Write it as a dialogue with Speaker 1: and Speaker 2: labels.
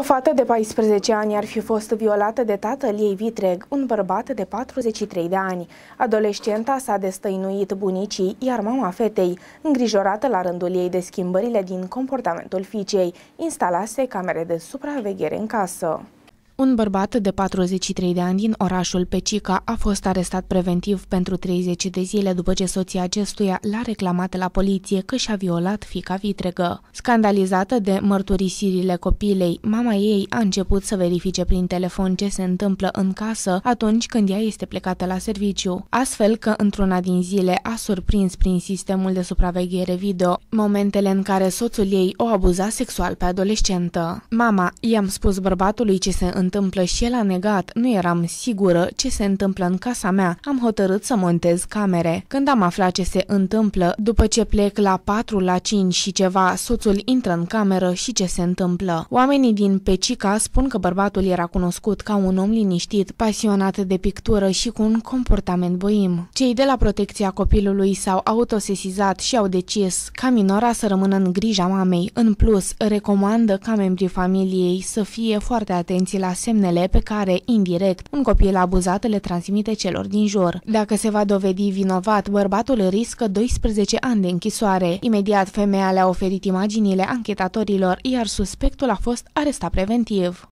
Speaker 1: O fată de 14 ani ar fi fost violată de tatăl ei vitreg, un bărbat de 43 de ani. Adolescenta s-a destăinuit bunicii, iar mama fetei, îngrijorată la rândul ei de schimbările din comportamentul fiicei, instalase camere de supraveghere în casă. Un bărbat de 43 de ani din orașul Pecica a fost arestat preventiv pentru 30 de zile după ce soția acestuia l-a reclamat la poliție că și-a violat fica vitregă. Scandalizată de mărturisirile copilei, mama ei a început să verifice prin telefon ce se întâmplă în casă atunci când ea este plecată la serviciu, astfel că într-una din zile a surprins prin sistemul de supraveghere video momentele în care soțul ei o abuza sexual pe adolescentă. Mama, i-am spus bărbatului ce se întâmplă întâmplă și el a negat. Nu eram sigură ce se întâmplă în casa mea. Am hotărât să montez camere. Când am aflat ce se întâmplă, după ce plec la 4 la 5 și ceva, soțul intră în cameră și ce se întâmplă. Oamenii din Pecica spun că bărbatul era cunoscut ca un om liniștit, pasionat de pictură și cu un comportament boim. Cei de la protecția copilului s-au autosesizat și au decis ca minora să rămână în grija mamei. În plus, recomandă ca membrii familiei să fie foarte atenți la semnele pe care, indirect, un copil abuzat le transmite celor din jur. Dacă se va dovedi vinovat, bărbatul riscă 12 ani de închisoare. Imediat, femeia le-a oferit imaginile anchetatorilor, iar suspectul a fost arestat preventiv.